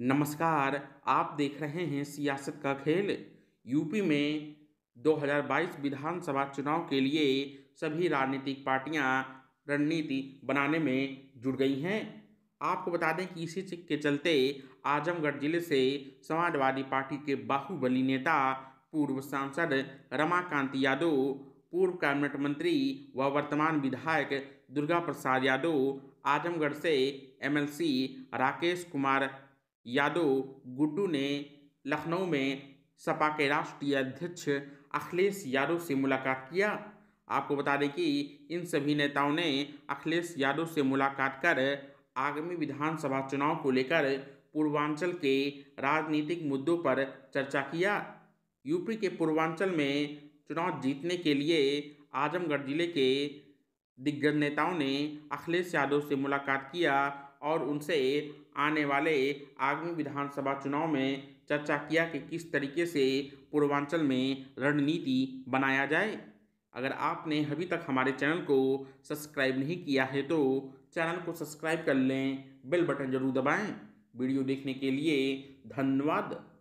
नमस्कार आप देख रहे हैं सियासत का खेल यूपी में 2022 विधानसभा चुनाव के लिए सभी राजनीतिक पार्टियां रणनीति बनाने में जुड़ गई हैं आपको बता दें कि इसी के चलते आजमगढ़ जिले से समाजवादी पार्टी के बाहुबली नेता पूर्व सांसद रमाकांत यादव पूर्व कैबिनेट मंत्री व वर्तमान विधायक दुर्गा प्रसाद यादव आजमगढ़ से एमएलसी राकेश कुमार यादव गुड्डू ने लखनऊ में सपा के राष्ट्रीय अध्यक्ष अखिलेश यादव से मुलाकात किया आपको बता दें कि इन सभी नेताओं ने अखिलेश यादव से मुलाकात कर आगामी विधानसभा चुनाव को लेकर पूर्वांचल के राजनीतिक मुद्दों पर चर्चा किया यूपी के पूर्वांचल में चुनाव जीतने के लिए आजमगढ़ जिले के दिग्गज नेताओं ने अखिलेश यादव से मुलाकात किया और उनसे आने वाले आगामी विधानसभा चुनाव में चर्चा किया कि किस तरीके से पूर्वांचल में रणनीति बनाया जाए अगर आपने अभी तक हमारे चैनल को सब्सक्राइब नहीं किया है तो चैनल को सब्सक्राइब कर लें बेल बटन जरूर दबाएं वीडियो देखने के लिए धन्यवाद